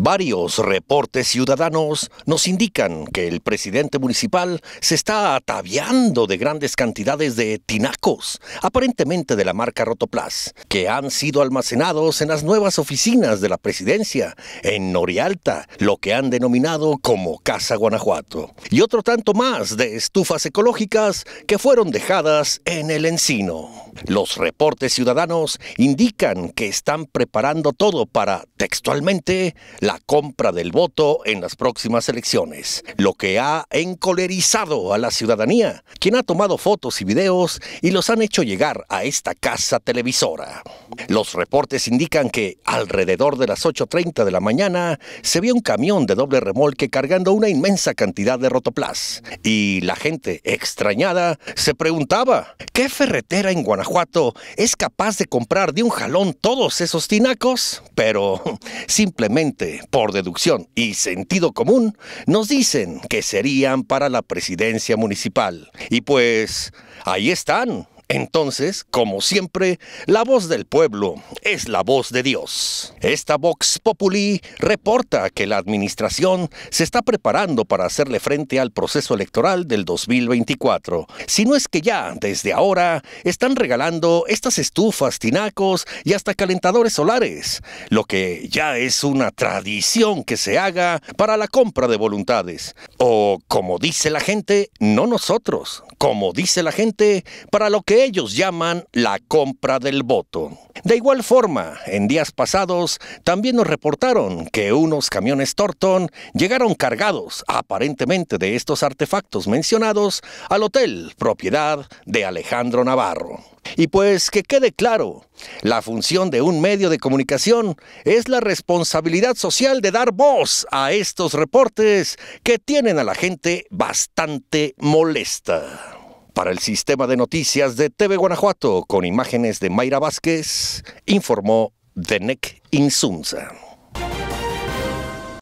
Varios reportes ciudadanos nos indican que el presidente municipal se está ataviando de grandes cantidades de tinacos, aparentemente de la marca Rotoplas, que han sido almacenados en las nuevas oficinas de la presidencia en Norialta, lo que han denominado como Casa Guanajuato, y otro tanto más de estufas ecológicas que fueron dejadas en el encino. Los reportes ciudadanos indican que están preparando todo para, textualmente, la compra del voto en las próximas elecciones, lo que ha encolerizado a la ciudadanía, quien ha tomado fotos y videos y los han hecho llegar a esta casa televisora. Los reportes indican que alrededor de las 8.30 de la mañana se vio un camión de doble remolque cargando una inmensa cantidad de rotoplas y la gente extrañada se preguntaba, ¿qué ferretera en Guanajuato es capaz de comprar de un jalón todos esos tinacos? Pero simplemente por deducción y sentido común, nos dicen que serían para la presidencia municipal. Y pues, ahí están, entonces, como siempre, la voz del pueblo es la voz de Dios. Esta Vox Populi reporta que la administración se está preparando para hacerle frente al proceso electoral del 2024. Si no es que ya, desde ahora, están regalando estas estufas, tinacos y hasta calentadores solares, lo que ya es una tradición que se haga para la compra de voluntades. O, como dice la gente, no nosotros, como dice la gente, para lo que ellos llaman la compra del voto. De igual forma, en días pasados también nos reportaron que unos camiones Torton llegaron cargados, aparentemente de estos artefactos mencionados, al hotel propiedad de Alejandro Navarro. Y pues que quede claro, la función de un medio de comunicación es la responsabilidad social de dar voz a estos reportes que tienen a la gente bastante molesta. Para el sistema de noticias de TV Guanajuato, con imágenes de Mayra Vázquez, informó Denek Insunza.